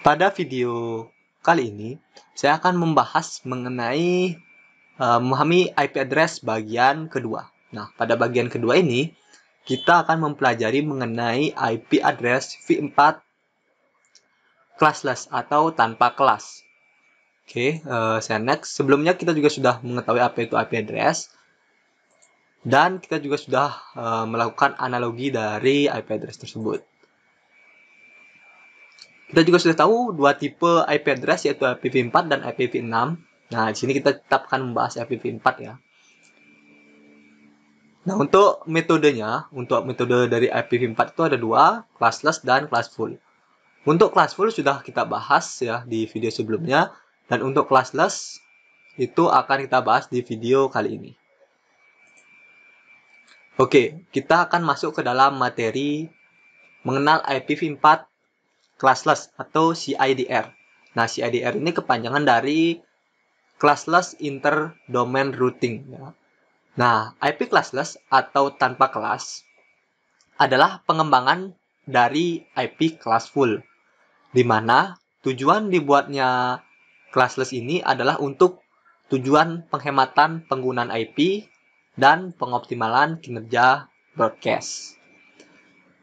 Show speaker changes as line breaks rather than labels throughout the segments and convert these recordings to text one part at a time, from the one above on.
Pada video kali ini, saya akan membahas mengenai uh, memahami IP address bagian kedua. Nah, pada bagian kedua ini, kita akan mempelajari mengenai IP address V4 classless atau tanpa kelas. Oke, okay, uh, eh, saya next. Sebelumnya kita juga sudah mengetahui apa itu IP address. Dan kita juga sudah uh, melakukan analogi dari IP address tersebut. Kita juga sudah tahu dua tipe IP address yaitu IPv4 dan IPv6. Nah, di sini kita tetap akan membahas IPv4 ya. Nah, untuk metodenya, untuk metode dari IPv4 itu ada dua, classless dan classful. Untuk classful sudah kita bahas ya di video sebelumnya, dan untuk classless itu akan kita bahas di video kali ini. Oke, kita akan masuk ke dalam materi mengenal IPv4 classless atau CIDR. Nah, CIDR ini kepanjangan dari classless Inter Domain routing. Ya. Nah, IP classless atau tanpa kelas adalah pengembangan dari IP Classful. di mana tujuan dibuatnya classless ini adalah untuk tujuan penghematan penggunaan IP dan pengoptimalan kinerja broadcast.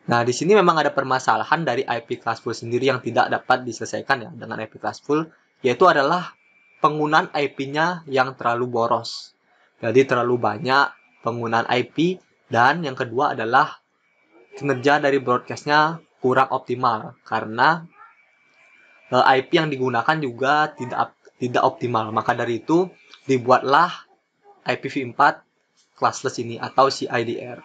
Nah, di sini memang ada permasalahan dari IP Classful sendiri yang tidak dapat diselesaikan ya dengan IP Classful, yaitu adalah penggunaan IP-nya yang terlalu boros. Jadi terlalu banyak penggunaan IP dan yang kedua adalah kinerja dari broadcast-nya kurang optimal karena eh, IP yang digunakan juga tidak tidak optimal. Maka dari itu dibuatlah IPv4 classless ini atau CIDR.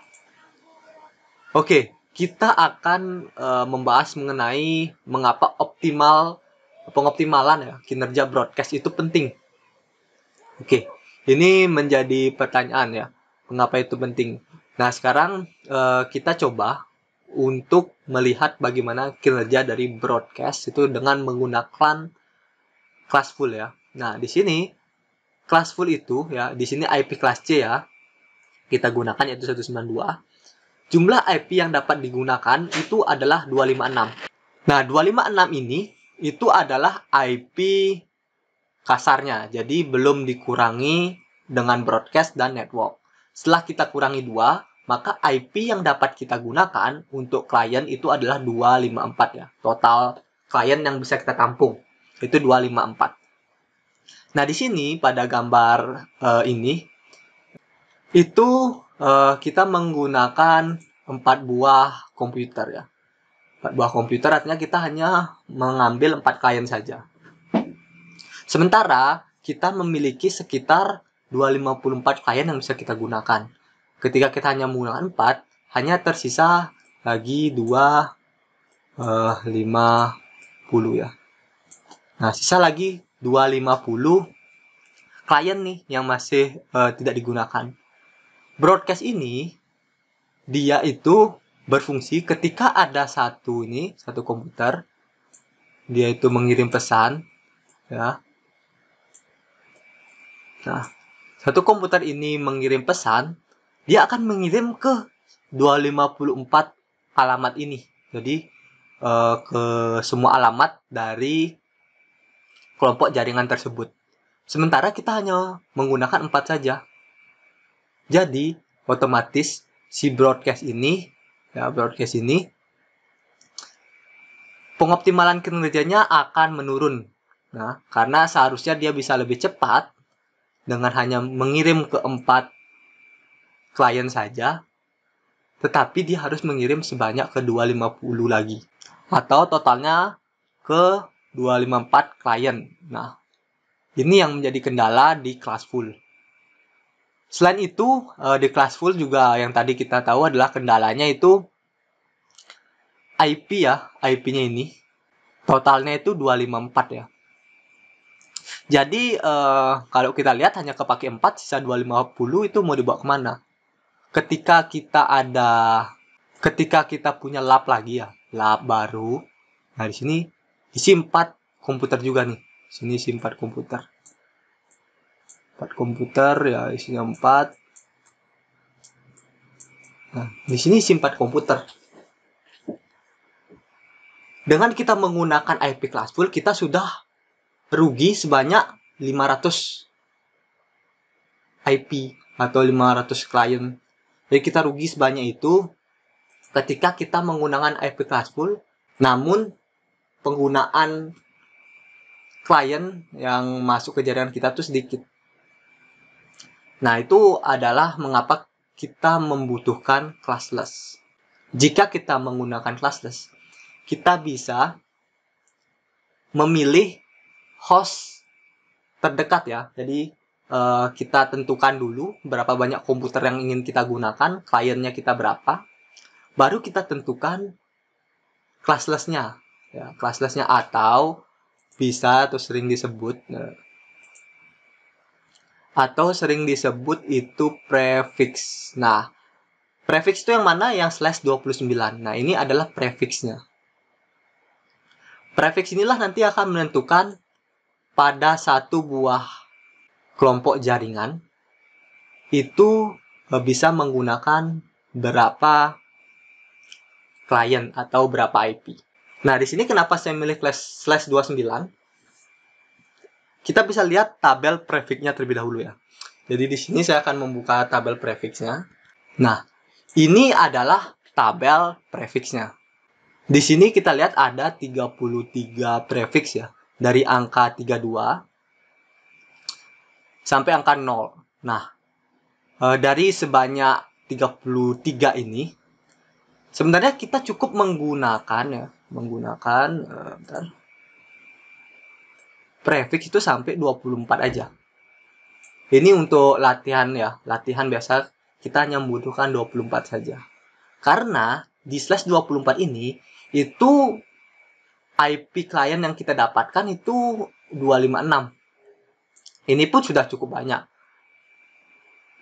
Oke, okay kita akan uh, membahas mengenai mengapa optimal pengoptimalan ya kinerja broadcast itu penting. Oke, ini menjadi pertanyaan ya, mengapa itu penting. Nah, sekarang uh, kita coba untuk melihat bagaimana kinerja dari broadcast itu dengan menggunakan classful ya. Nah, di sini classful itu ya, di sini IP class C ya. Kita gunakan yaitu 192 jumlah IP yang dapat digunakan itu adalah 256. Nah, 256 ini itu adalah IP kasarnya. Jadi belum dikurangi dengan broadcast dan network. Setelah kita kurangi 2, maka IP yang dapat kita gunakan untuk klien itu adalah 254 ya. Total klien yang bisa kita tampung itu 254. Nah, di sini pada gambar uh, ini itu uh, kita menggunakan empat buah komputer ya. Empat buah komputer artinya kita hanya mengambil empat klien saja. Sementara kita memiliki sekitar 254 klien yang bisa kita gunakan. Ketika kita hanya menggunakan empat, hanya tersisa lagi 2 uh, 50 ya. Nah, sisa lagi 250 klien nih yang masih uh, tidak digunakan broadcast ini dia itu berfungsi ketika ada satu ini satu komputer dia itu mengirim pesan ya nah satu komputer ini mengirim pesan dia akan mengirim ke 254 alamat ini jadi eh, ke semua alamat dari kelompok jaringan tersebut sementara kita hanya menggunakan empat saja jadi otomatis si broadcast ini ya broadcast ini pengoptimalan kinerjanya akan menurun. Nah, karena seharusnya dia bisa lebih cepat dengan hanya mengirim ke empat klien saja, tetapi dia harus mengirim sebanyak ke 250 lagi atau totalnya ke 254 klien. Nah, ini yang menjadi kendala di kelas full. Selain itu, eh, di di full juga yang tadi kita tahu adalah kendalanya itu IP ya, IP-nya ini. Totalnya itu 254 ya. Jadi eh, kalau kita lihat hanya kepake 4, sisa 250 itu mau dibawa kemana? Ketika kita ada, ketika kita punya lab lagi ya, lab baru. Nah di sini isi 4 komputer juga nih. Sini isi 4 komputer. 4 komputer ya isinya 4 nah di sini isi 4 komputer dengan kita menggunakan IP classful kita sudah rugi sebanyak 500 IP atau 500 klien jadi kita rugi sebanyak itu ketika kita menggunakan IP classful namun penggunaan klien yang masuk ke jaringan kita tuh sedikit Nah, itu adalah mengapa kita membutuhkan classless. Jika kita menggunakan classless, kita bisa memilih host terdekat ya. Jadi eh, kita tentukan dulu berapa banyak komputer yang ingin kita gunakan, kliennya kita berapa, baru kita tentukan classlessnya, ya, classlessnya atau bisa atau sering disebut eh, atau sering disebut itu prefix. Nah, prefix itu yang mana? Yang slash 29. Nah, ini adalah prefixnya. Prefix inilah nanti akan menentukan pada satu buah kelompok jaringan itu e, bisa menggunakan berapa klien atau berapa IP. Nah, di sini kenapa saya milih slash 29? Kita bisa lihat tabel prefixnya terlebih dahulu ya. Jadi di sini saya akan membuka tabel prefixnya. Nah, ini adalah tabel prefixnya. Di sini kita lihat ada 33 prefix ya. Dari angka 32 sampai angka 0. Nah, eh, dari sebanyak 33 ini, sebenarnya kita cukup menggunakan ya, menggunakan, eh, bentar, prefix itu sampai 24 aja. Ini untuk latihan ya, latihan biasa kita hanya membutuhkan 24 saja. Karena di slash 24 ini itu IP klien yang kita dapatkan itu 256. Ini pun sudah cukup banyak.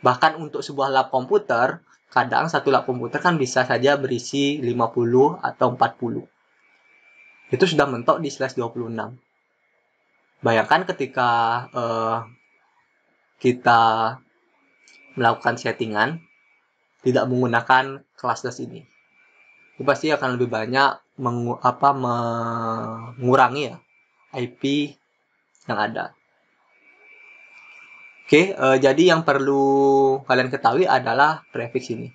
Bahkan untuk sebuah lab komputer, kadang satu lab komputer kan bisa saja berisi 50 atau 40. Itu sudah mentok di slash 26. Bayangkan ketika uh, kita melakukan settingan tidak menggunakan classless ini. Itu pasti akan lebih banyak mengu apa mengurangi ya IP yang ada. Oke, uh, jadi yang perlu kalian ketahui adalah prefix ini.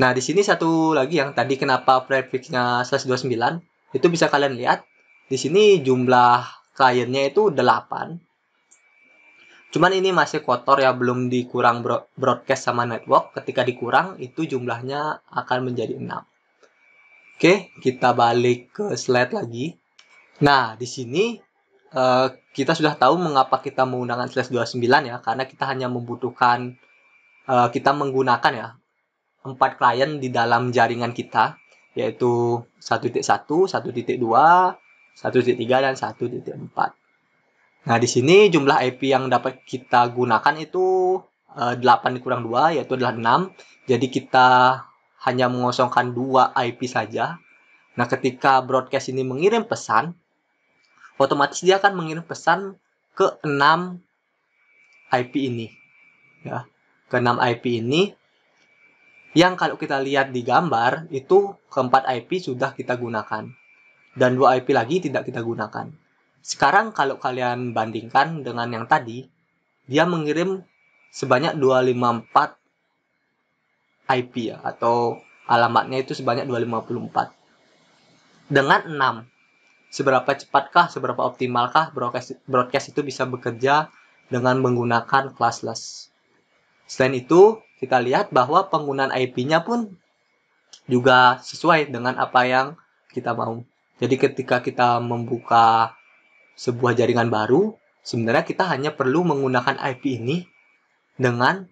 Nah, di sini satu lagi yang tadi kenapa prefixnya slash 29, itu bisa kalian lihat di sini jumlah kliennya itu 8. Cuman ini masih kotor ya, belum dikurang broadcast sama network. Ketika dikurang, itu jumlahnya akan menjadi 6. Oke, kita balik ke slide lagi. Nah, di sini eh, kita sudah tahu mengapa kita menggunakan slash 29 ya, karena kita hanya membutuhkan, eh, kita menggunakan ya, empat klien di dalam jaringan kita, yaitu 1.1, 1.2, 1.3 dan 1.4. Nah, di sini jumlah IP yang dapat kita gunakan itu 8 eh, dikurang 2 yaitu adalah 6. Jadi kita hanya mengosongkan 2 IP saja. Nah, ketika broadcast ini mengirim pesan, otomatis dia akan mengirim pesan ke 6 IP ini. Ya, ke 6 IP ini yang kalau kita lihat di gambar itu keempat IP sudah kita gunakan dan dua IP lagi tidak kita gunakan. Sekarang kalau kalian bandingkan dengan yang tadi, dia mengirim sebanyak 254 IP ya, atau alamatnya itu sebanyak 254. Dengan 6, seberapa cepatkah, seberapa optimalkah broadcast, broadcast itu bisa bekerja dengan menggunakan classless. Selain itu, kita lihat bahwa penggunaan IP-nya pun juga sesuai dengan apa yang kita mau. Jadi ketika kita membuka sebuah jaringan baru, sebenarnya kita hanya perlu menggunakan IP ini dengan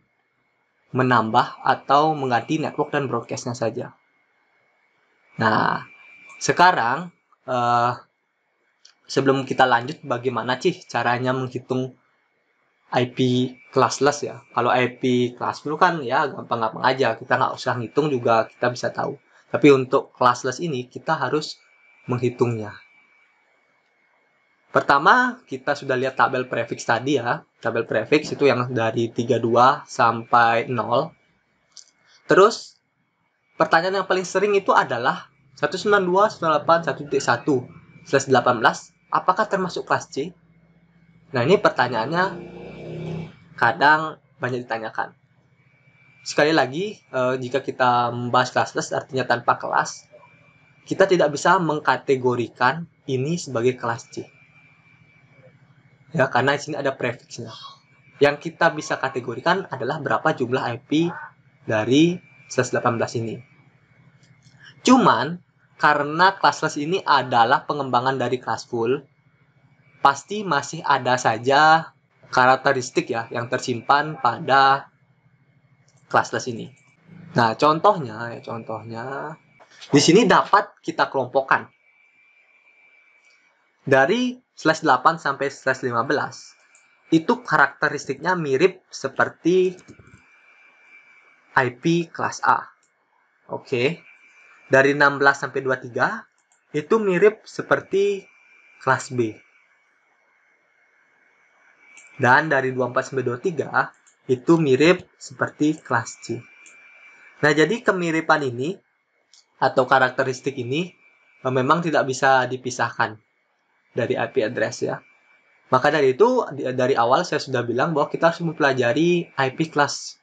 menambah atau mengganti network dan broadcastnya saja. Nah, sekarang uh, sebelum kita lanjut, bagaimana sih caranya menghitung IP classless ya. Kalau IP class dulu kan ya gampang-gampang aja, kita nggak usah ngitung juga kita bisa tahu. Tapi untuk classless ini kita harus menghitungnya. Pertama, kita sudah lihat tabel prefix tadi ya. Tabel prefix itu yang dari 32 sampai 0. Terus, pertanyaan yang paling sering itu adalah 192, apakah termasuk kelas C? Nah, ini pertanyaannya kadang banyak ditanyakan. Sekali lagi, eh, jika kita membahas kelas artinya tanpa kelas, kita tidak bisa mengkategorikan ini sebagai kelas C. Ya, karena di sini ada prefixnya. Yang kita bisa kategorikan adalah berapa jumlah IP dari 118 ini. Cuman, karena classless ini adalah pengembangan dari class full, pasti masih ada saja karakteristik ya yang tersimpan pada classless ini. Nah, contohnya, ya, contohnya di sini dapat kita kelompokkan. Dari slash 8 sampai slash 15, itu karakteristiknya mirip seperti IP kelas A. Oke. Okay. Dari 16 sampai 23, itu mirip seperti kelas B. Dan dari 24 sampai 23, itu mirip seperti kelas C. Nah, jadi kemiripan ini atau karakteristik ini eh, memang tidak bisa dipisahkan dari IP address ya. Maka dari itu dari awal saya sudah bilang bahwa kita harus mempelajari IP class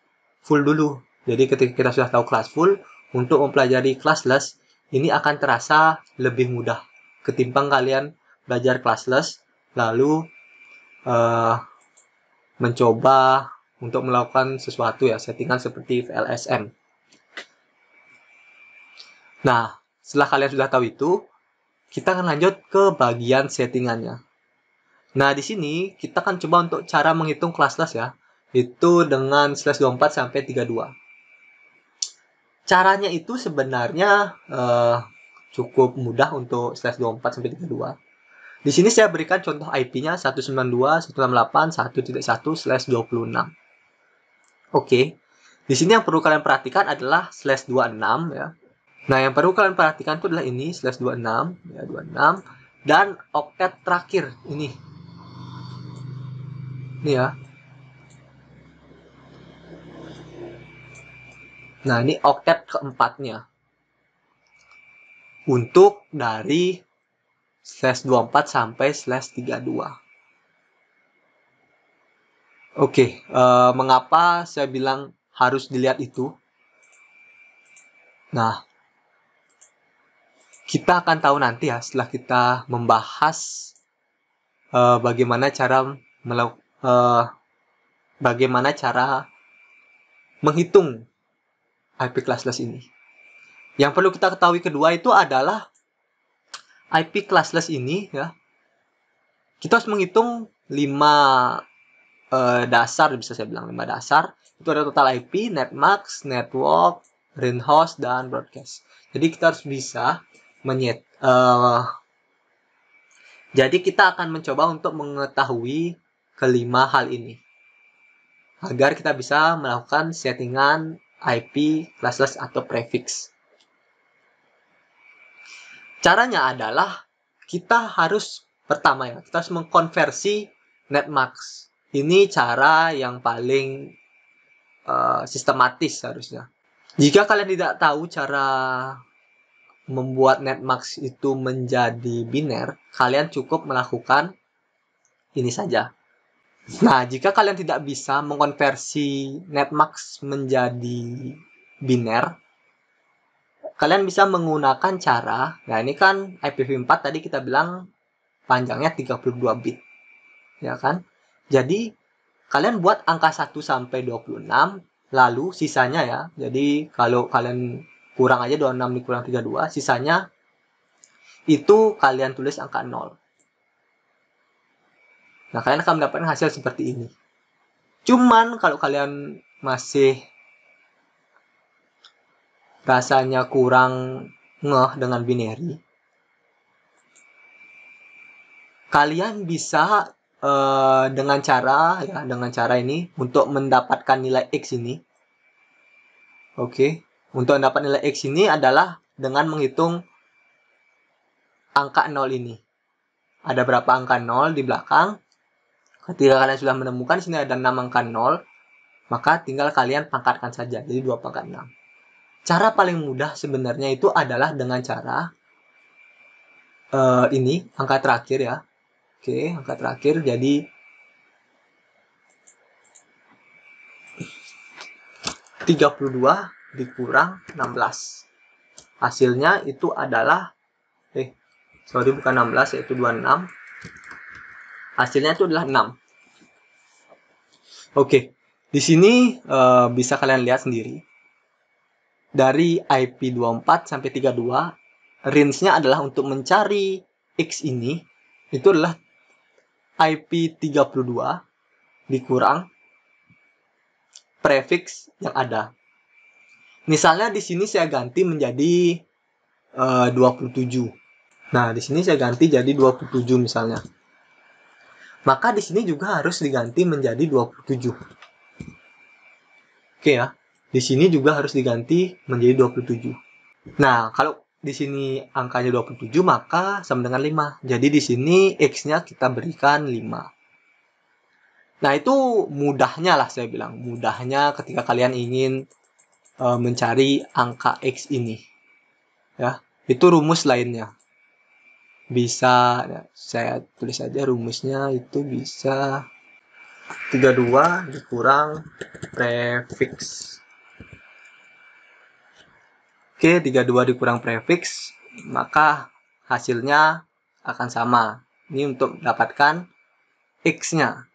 full dulu. Jadi ketika kita sudah tahu class full untuk mempelajari classless ini akan terasa lebih mudah ketimbang kalian belajar classless lalu uh, mencoba untuk melakukan sesuatu ya settingan seperti VLSM Nah, setelah kalian sudah tahu itu, kita akan lanjut ke bagian settingannya. Nah, di sini kita akan coba untuk cara menghitung kelas-kelas ya. Itu dengan slash 24 sampai 32. Caranya itu sebenarnya eh, cukup mudah untuk slash 24 sampai 32. Di sini saya berikan contoh IP-nya 192.168.1.1 slash 26. Oke, di sini yang perlu kalian perhatikan adalah slash 26 ya Nah, yang perlu kalian perhatikan itu adalah ini slash 26 ya 26 dan oktet terakhir ini. Ini ya. Nah, ini oktet keempatnya. Untuk dari slash 24 sampai slash 32. Oke, okay, uh, eh, mengapa saya bilang harus dilihat itu? Nah, kita akan tahu nanti ya setelah kita membahas uh, bagaimana cara uh, bagaimana cara menghitung IP classless ini. Yang perlu kita ketahui kedua itu adalah IP classless ini ya kita harus menghitung 5 uh, eh, dasar bisa saya bilang 5 dasar itu ada total IP, netmax, network, rainhouse dan broadcast. Jadi kita harus bisa menyet uh, eh, jadi kita akan mencoba untuk mengetahui kelima hal ini agar kita bisa melakukan settingan IP, classless atau prefix. Caranya adalah kita harus pertama ya, kita harus mengkonversi netmax. Ini cara yang paling uh, sistematis harusnya. Jika kalian tidak tahu cara membuat netmax itu menjadi biner, kalian cukup melakukan ini saja. Nah, jika kalian tidak bisa mengkonversi netmax menjadi biner, kalian bisa menggunakan cara, nah ini kan IPv4 tadi kita bilang panjangnya 32 bit. Ya kan? Jadi kalian buat angka 1 sampai 26 lalu sisanya ya. Jadi kalau kalian kurang aja 26 dikurang 32 sisanya itu kalian tulis angka 0 nah kalian akan mendapatkan hasil seperti ini cuman kalau kalian masih rasanya kurang ngeh dengan binary kalian bisa uh, dengan cara ya dengan cara ini untuk mendapatkan nilai x ini oke okay untuk dapat nilai X ini adalah dengan menghitung angka 0 ini. Ada berapa angka 0 di belakang? Ketika kalian sudah menemukan sini ada 6 angka 0, maka tinggal kalian pangkatkan saja. Jadi 2 pangkat 6. Cara paling mudah sebenarnya itu adalah dengan cara uh, ini, angka terakhir ya. Oke, angka terakhir jadi tiga puluh dua dikurang 16. Hasilnya itu adalah, eh, sorry bukan 16, yaitu 26. Hasilnya itu adalah 6. Oke, di sini e, bisa kalian lihat sendiri. Dari IP24 sampai 32, range-nya adalah untuk mencari X ini, itu adalah IP32 dikurang prefix yang ada. Misalnya di sini saya ganti menjadi eh, uh, 27. Nah, di sini saya ganti jadi 27 misalnya. Maka di sini juga harus diganti menjadi 27. Oke ya. Di sini juga harus diganti menjadi 27. Nah, kalau di sini angkanya 27 maka sama dengan 5. Jadi di sini x-nya kita berikan 5. Nah, itu mudahnya lah saya bilang. Mudahnya ketika kalian ingin uh, mencari angka x ini ya itu rumus lainnya bisa ya, saya tulis aja rumusnya itu bisa 32 dikurang prefix Oke, 32 dikurang prefix, maka hasilnya akan sama. Ini untuk mendapatkan X-nya.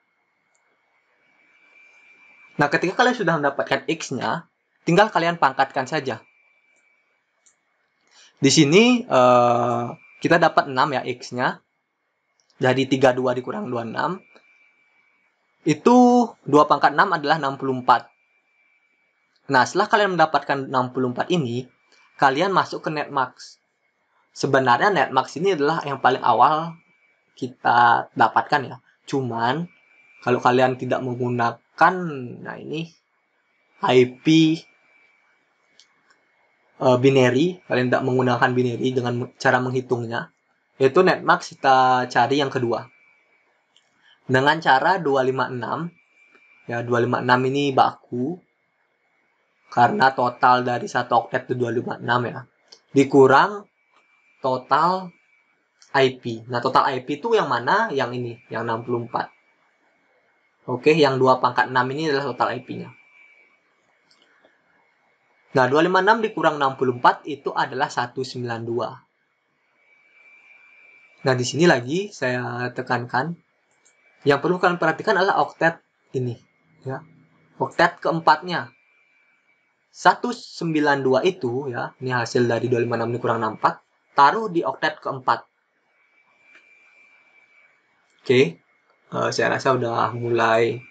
Nah, ketika kalian sudah mendapatkan X-nya, Tinggal kalian pangkatkan saja. Di sini eh, kita dapat 6 ya X-nya. Jadi 32 dikurang 26. Itu 2 pangkat 6 adalah 64. Nah, setelah kalian mendapatkan 64 ini, kalian masuk ke netmax. Sebenarnya netmax ini adalah yang paling awal kita dapatkan ya. Cuman, kalau kalian tidak menggunakan, nah ini, IP uh, binary, kalian tidak menggunakan binary dengan cara menghitungnya, yaitu netmax kita cari yang kedua. Dengan cara 256, ya 256 ini baku, karena total dari satu oktet itu 256 ya, dikurang total IP. Nah, total IP itu yang mana? Yang ini, yang 64. Oke, yang 2 pangkat 6 ini adalah total IP-nya. Nah, 256 dikurang 64 itu adalah 192. Nah, di sini lagi saya tekankan, yang perlu kalian perhatikan adalah oktet ini. ya Oktet keempatnya. 192 itu, ya ini hasil dari 256 dikurang 64, taruh di oktet keempat. Oke, okay. uh, eh, saya rasa udah mulai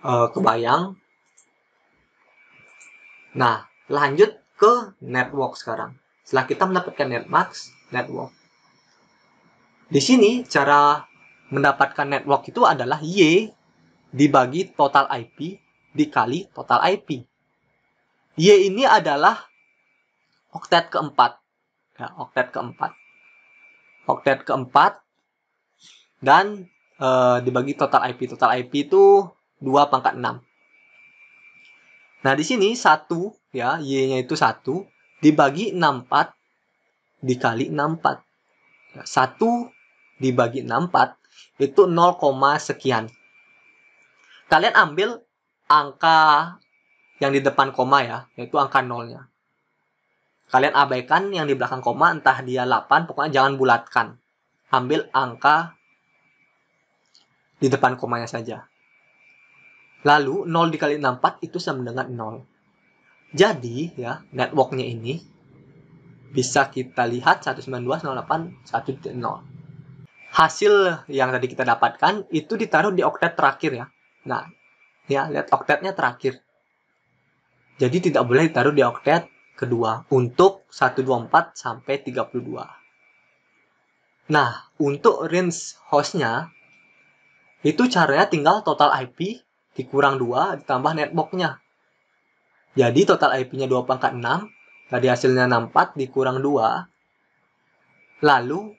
uh, kebayang. Nah, lanjut ke network sekarang. Setelah kita mendapatkan network, network. Di sini cara mendapatkan network itu adalah Y dibagi total IP dikali total IP. Y ini adalah oktet keempat. Ya, oktet keempat. Oktet keempat dan e, dibagi total IP. Total IP itu 2 pangkat 6. Nah, di sini 1 ya y-nya itu satu dibagi 64 dikali 64. Ya, satu dibagi 64 itu 0, sekian. Kalian ambil angka yang di depan koma ya, yaitu angka nolnya. Kalian abaikan yang di belakang koma, entah dia 8, pokoknya jangan bulatkan. Ambil angka di depan komanya saja. Lalu 0 dikali 64 itu sama dengan 0. Jadi ya networknya ini bisa kita lihat 192.08.1.0. Hasil yang tadi kita dapatkan itu ditaruh di oktet terakhir ya. Nah, ya lihat oktetnya terakhir. Jadi tidak boleh ditaruh di oktet kedua untuk 124 sampai 32. Nah, untuk range hostnya itu caranya tinggal total IP dikurang 2 ditambah netboxnya jadi total IP-nya 2 pangkat 6, tadi hasilnya 64 dikurang 2, lalu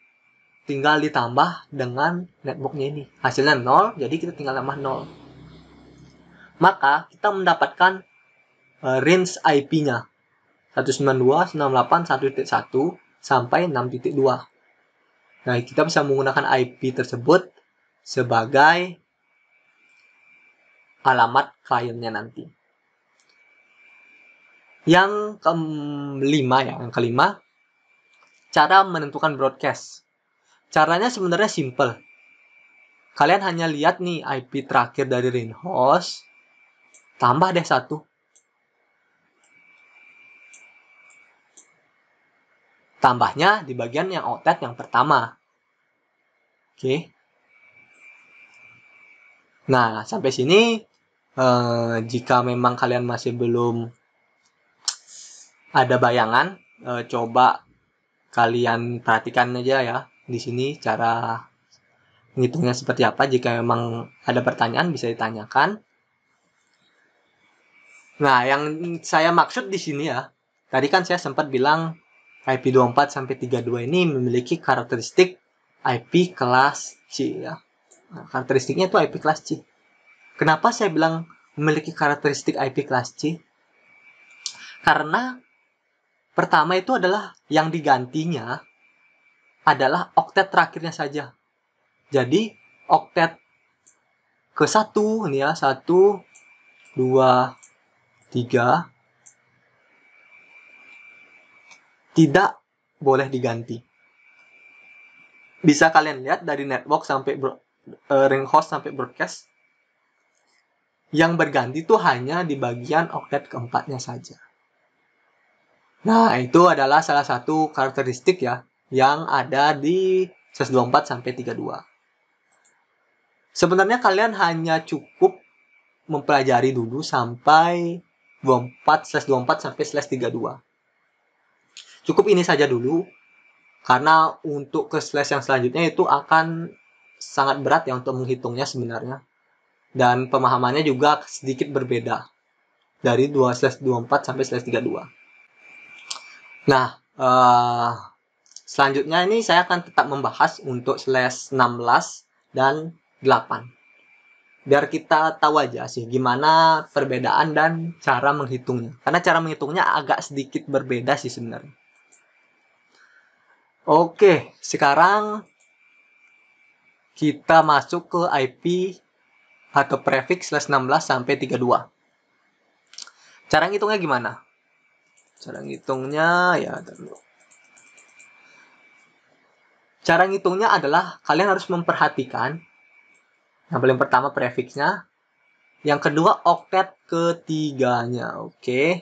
tinggal ditambah dengan netbooknya ini. Hasilnya 0, jadi kita tinggal tambah 0. Maka kita mendapatkan eh, range IP-nya 192, 1.1 sampai 6.2. Nah, kita bisa menggunakan IP tersebut sebagai alamat kliennya nanti. Yang kelima ya, yang kelima cara menentukan broadcast. Caranya sebenarnya simple. Kalian hanya lihat nih IP terakhir dari Rain host, tambah deh satu. Tambahnya di bagian yang outlet yang pertama. Oke. Okay. Nah, sampai sini eh, jika memang kalian masih belum ada bayangan, e, coba kalian perhatikan aja ya di sini cara menghitungnya seperti apa. Jika memang ada pertanyaan bisa ditanyakan. Nah, yang saya maksud di sini ya, tadi kan saya sempat bilang IP24 sampai 32 ini memiliki karakteristik IP kelas C ya. Nah, karakteristiknya itu IP kelas C. Kenapa saya bilang memiliki karakteristik IP kelas C? Karena Pertama itu adalah yang digantinya adalah oktet terakhirnya saja. Jadi oktet ke satu ini ya satu dua tiga tidak boleh diganti. Bisa kalian lihat dari network sampai bro, uh, ring host sampai broadcast yang berganti itu hanya di bagian oktet keempatnya saja. Nah, itu adalah salah satu karakteristik ya yang ada di 124 sampai 32. Sebenarnya kalian hanya cukup mempelajari dulu sampai 24 slash 24 sampai slash 32. Cukup ini saja dulu karena untuk ke slash yang selanjutnya itu akan sangat berat ya untuk menghitungnya sebenarnya dan pemahamannya juga sedikit berbeda dari 2 slash 24 sampai slash 32. Nah, uh, selanjutnya ini saya akan tetap membahas untuk slash 16 dan 8. Biar kita tahu aja sih gimana perbedaan dan cara menghitungnya. Karena cara menghitungnya agak sedikit berbeda sih sebenarnya. Oke, sekarang kita masuk ke IP atau prefix slash 16 sampai 32. Cara ngitungnya gimana? Cara ngitungnya ya dulu. Cara ngitungnya adalah kalian harus memperhatikan yang paling pertama prefixnya, yang kedua oktet ketiganya, oke? Okay?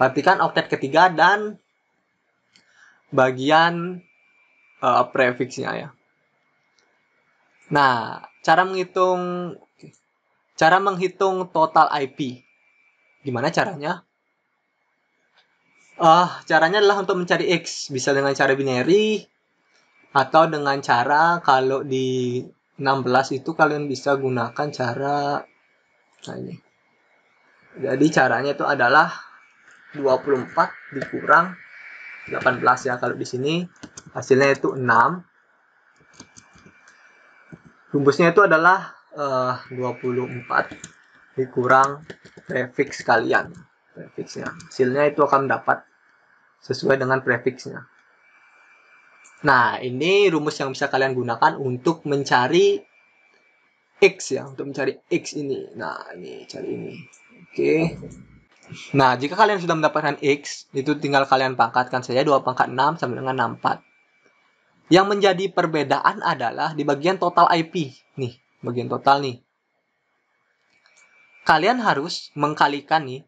Perhatikan oktet ketiga dan bagian uh, eh, prefixnya ya. Nah, cara menghitung cara menghitung total IP. Gimana caranya? Uh, caranya adalah untuk mencari X. Bisa dengan cara binary. Atau dengan cara kalau di 16 itu kalian bisa gunakan cara... Nah ini. Jadi caranya itu adalah 24 dikurang 18 ya kalau di sini. Hasilnya itu 6 rumusnya itu adalah eh, uh, 24 dikurang prefix kalian prefixnya, Hasilnya itu akan dapat sesuai dengan prefixnya. Nah, ini rumus yang bisa kalian gunakan untuk mencari X ya, untuk mencari X ini. Nah, ini cari ini. Oke. Okay. Nah, jika kalian sudah mendapatkan X, itu tinggal kalian pangkatkan saja 2 pangkat 6 sama dengan 64. Yang menjadi perbedaan adalah di bagian total IP. Nih, bagian total nih. Kalian harus mengkalikan nih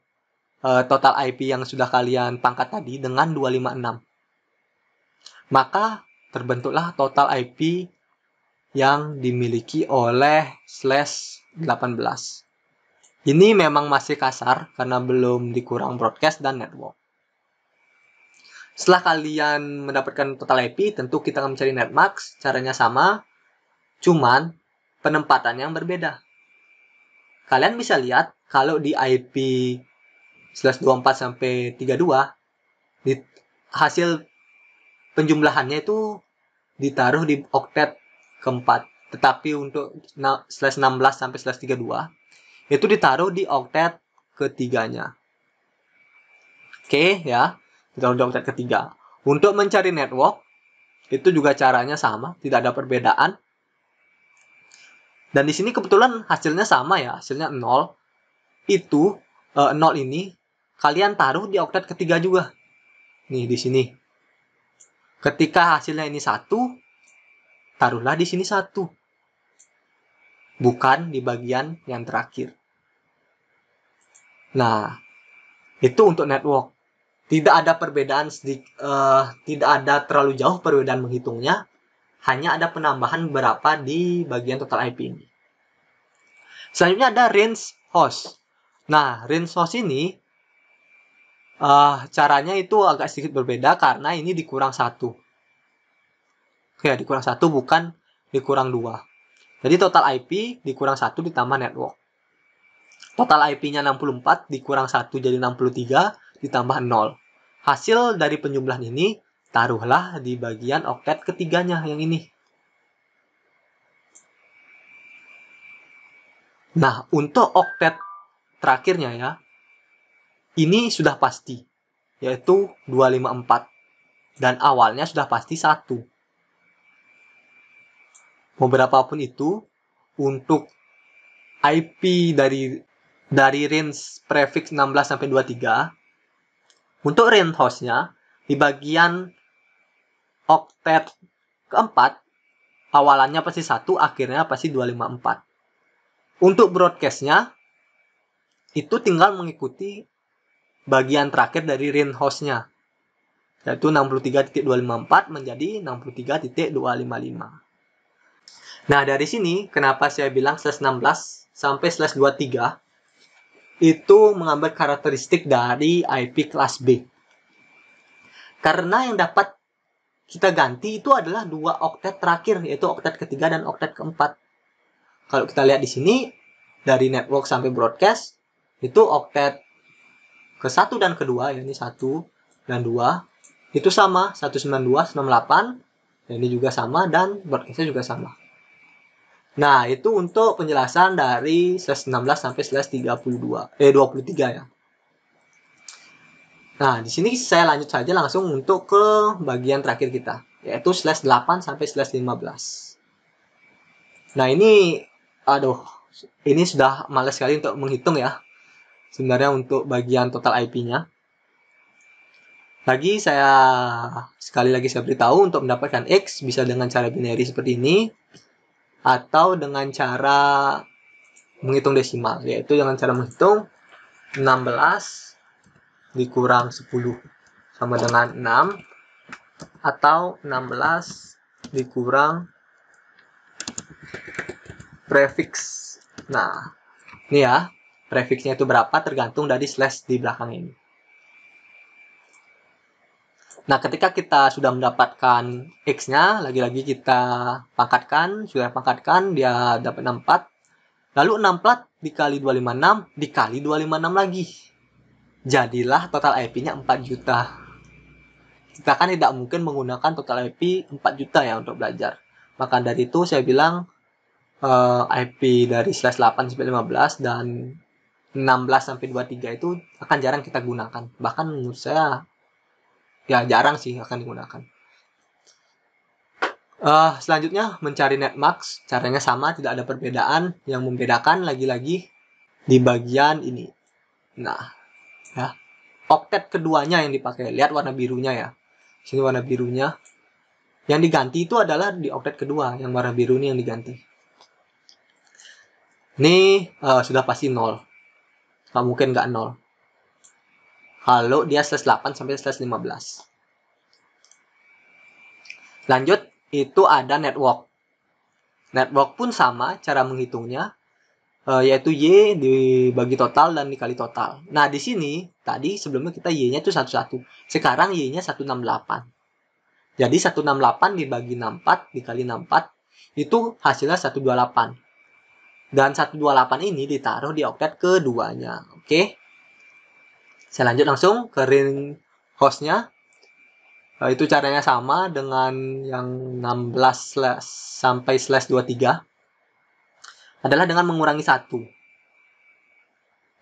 uh, total IP yang sudah kalian pangkat tadi dengan 256. Maka terbentuklah total IP yang dimiliki oleh slash 18. Ini memang masih kasar karena belum dikurang broadcast dan network. Setelah kalian mendapatkan total IP, tentu kita akan mencari netmax, caranya sama, cuman penempatan yang berbeda. Kalian bisa lihat kalau di IP 1124 sampai 32 di, hasil penjumlahannya itu ditaruh di oktet keempat tetapi untuk slash 16 sampai slash 32 itu ditaruh di oktet ketiganya oke okay, ya ditaruh di oktet ketiga untuk mencari network itu juga caranya sama tidak ada perbedaan dan di sini kebetulan hasilnya sama ya hasilnya 0 itu 0 eh, ini kalian taruh di oktet ketiga juga. Nih di sini. Ketika hasilnya ini satu, taruhlah di sini satu. Bukan di bagian yang terakhir. Nah, itu untuk network. Tidak ada perbedaan sedik, uh, tidak ada terlalu jauh perbedaan menghitungnya. Hanya ada penambahan berapa di bagian total IP ini. Selanjutnya ada range host. Nah, range host ini uh, caranya itu agak sedikit berbeda karena ini dikurang satu. Ya, dikurang satu bukan dikurang dua. Jadi total IP dikurang satu ditambah network. Total IP-nya 64 dikurang satu jadi 63 ditambah 0. Hasil dari penjumlahan ini taruhlah di bagian oktet ketiganya yang ini. Nah, untuk oktet terakhirnya ya, ini sudah pasti yaitu 254 dan awalnya sudah pasti 1. Mau berapapun itu untuk IP dari dari range prefix 16 sampai 23 untuk range hostnya di bagian oktet keempat awalannya pasti 1 akhirnya pasti 254 untuk broadcastnya itu tinggal mengikuti bagian terakhir dari rin hostnya yaitu 63.254 menjadi 63.255. Nah, dari sini kenapa saya bilang slash 16 sampai slash 23 itu mengambil karakteristik dari IP kelas B. Karena yang dapat kita ganti itu adalah dua oktet terakhir, yaitu oktet ketiga dan oktet keempat. Kalau kita lihat di sini, dari network sampai broadcast, itu oktet ke satu dan kedua ya ini satu dan dua itu sama 192 98 dan ini juga sama dan broadcastnya juga sama nah itu untuk penjelasan dari slash 16 sampai slash 32 eh 23 ya nah di sini saya lanjut saja langsung untuk ke bagian terakhir kita yaitu slash 8 sampai slash 15 nah ini aduh ini sudah males sekali untuk menghitung ya sebenarnya untuk bagian total IP-nya. Lagi saya sekali lagi saya beritahu untuk mendapatkan X bisa dengan cara binary seperti ini atau dengan cara menghitung desimal yaitu dengan cara menghitung 16 dikurang 10 sama dengan 6 atau 16 dikurang prefix. Nah, ini ya prefixnya itu berapa tergantung dari slash di belakang ini. Nah, ketika kita sudah mendapatkan X-nya, lagi-lagi kita pangkatkan, sudah pangkatkan, dia dapat 64. Lalu 6 plat dikali 256, dikali 256 lagi. Jadilah total IP-nya 4 juta. Kita kan tidak mungkin menggunakan total IP 4 juta ya untuk belajar. Maka dari itu saya bilang uh, eh, IP dari slash 8 sampai 15 dan 16 sampai 23 itu akan jarang kita gunakan. Bahkan menurut saya ya jarang sih akan digunakan. Uh, selanjutnya mencari netmax caranya sama tidak ada perbedaan yang membedakan lagi-lagi di bagian ini. Nah, ya. Oktet keduanya yang dipakai. Lihat warna birunya ya. Sini warna birunya. Yang diganti itu adalah di oktet kedua, yang warna biru ini yang diganti. Ini uh, sudah pasti nol nggak mungkin nggak nol kalau dia slash 8 sampai slash 15 lanjut itu ada network network pun sama cara menghitungnya eh, yaitu y dibagi total dan dikali total. Nah, di sini tadi sebelumnya kita y-nya itu 11. Sekarang y-nya 168. Jadi 168 dibagi 64 dikali 64 itu hasilnya 128. Dan 128 ini ditaruh di oktet keduanya. Oke. Okay? Saya lanjut langsung ke ring hostnya. Nah, itu caranya sama dengan yang 16 slash, sampai slash 23. Adalah dengan mengurangi satu.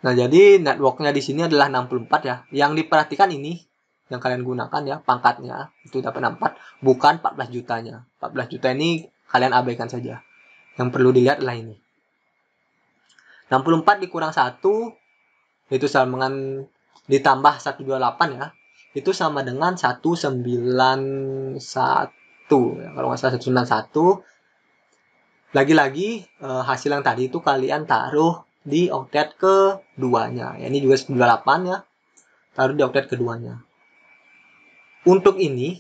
Nah, jadi networknya di sini adalah 64 ya. Yang diperhatikan ini yang kalian gunakan ya pangkatnya itu dapat 64 bukan 14 jutanya. 14 juta ini kalian abaikan saja. Yang perlu dilihat adalah ini. 64 dikurang 1 itu sama dengan ditambah 128 ya. Itu sama dengan 191 ya. Kalau nggak salah 191. Lagi-lagi eh, hasil yang tadi itu kalian taruh di octet keduanya. Ya, ini juga 98 ya. Taruh di octet keduanya. Untuk ini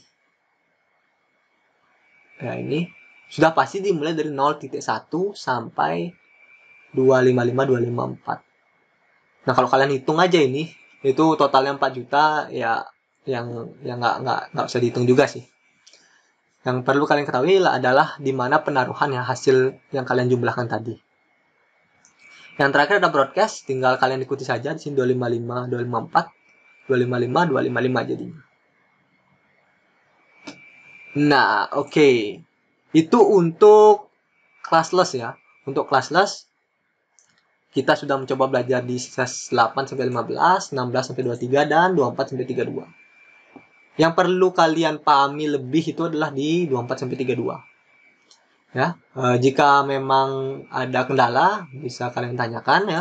ya ini sudah pasti dimulai dari 0.1 sampai 255 254 nah kalau kalian hitung aja ini itu totalnya 4 juta ya yang yang nggak nggak nggak usah dihitung juga sih yang perlu kalian ketahui adalah di mana penaruhan yang hasil yang kalian jumlahkan tadi. Yang terakhir ada broadcast, tinggal kalian ikuti saja di sini 255, 254, 255, 255 jadinya. Nah, oke. Okay. Itu untuk classless ya. Untuk classless, kita sudah mencoba belajar di ses 8 sampai 15, 16 sampai 23 dan 24 sampai 32. Yang perlu kalian pahami lebih itu adalah di 24 sampai 32. Ya, e, jika memang ada kendala bisa kalian tanyakan ya.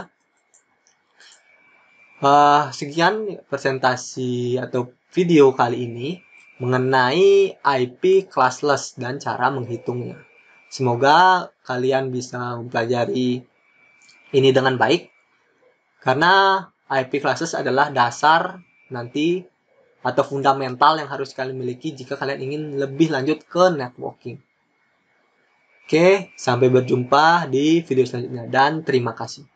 E, sekian presentasi atau video kali ini mengenai IP classless dan cara menghitungnya. Semoga kalian bisa mempelajari ini dengan baik karena IP classes adalah dasar nanti atau fundamental yang harus kalian miliki jika kalian ingin lebih lanjut ke networking. Oke, sampai berjumpa di video selanjutnya dan terima kasih.